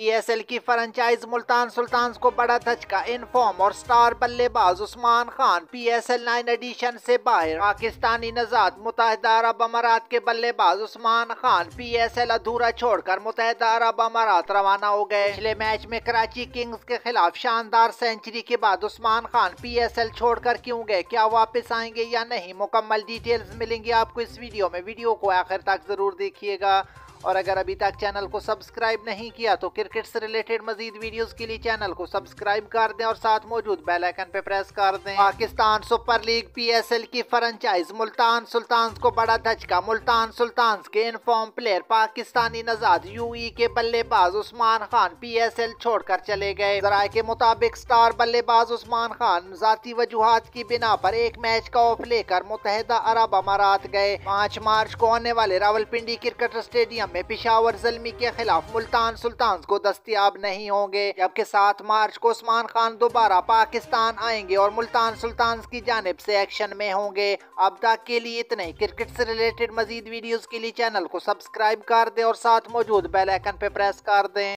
PSL की franchise Multan Sultan को बड़ा धचका इनफॉर्म और स्टार बल्लेबाज Usman Khan PSL nine edition से बाहर पाकिस्तानी नजाद मुतहदा अरब अमारात के बल्लेबाज उस्मान खान पीएसएल अधूरा छोड़कर मुतहदा अरब अमारात रवाना हो गए पिछले मैच में कराची किंग्स के खिलाफ शानदार सेंचुरी के बाद उस्मान खान पीएसएल छोड़कर क्यों गए क्या वापस आएंगे या नहीं मुकम्मल डिटेल्स मिलेंगी आपको इस वीडियो में वीडियो को आखिर तक जरूर देखिएगा और अगर अभी तक चैनल को सब्सक्राइब नहीं किया तो क्रिकेट से रिलेटेड मजीद वीडियोस के लिए चैनल को सब्सक्राइब कर दें और साथ मौजूद बेल आइकन पे प्रेस कर दें पाकिस्तान सुपर लीग पीएसएल की फ्रेंचाइज मुल्तान सुल्तान को बड़ा धचका मुल्तान सुल्तान के इनफॉर्म प्लेयर पाकिस्तानी नजाद ई e के बल्लेबाज उस्मान खान छोड़ छोड़कर चले गए जराये के मुताबिक स्टार बल्लेबाज उस्मान खान जाती वजूहत की बिना पर एक मैच का ऑफ लेकर मुतहदा अरब अमारात गए पाँच मार्च को आने वाले रावलपिंडी क्रिकेट स्टेडियम में पिशावर जलमी के खिलाफ मुल्तान सुल्तान को दस्तियाब नहीं होंगे जबकि सात मार्च को उस्मान खान दोबारा पाकिस्तान आएंगे और मुल्तान सुल्तान की जानब ऐसी एक्शन में होंगे अब तक के लिए इतने क्रिकेट से रिलेटेड मजीद वीडियोज के लिए चैनल को सब्सक्राइब कर दे और साथ मौजूद बेलाइकन पे प्रेस कर दें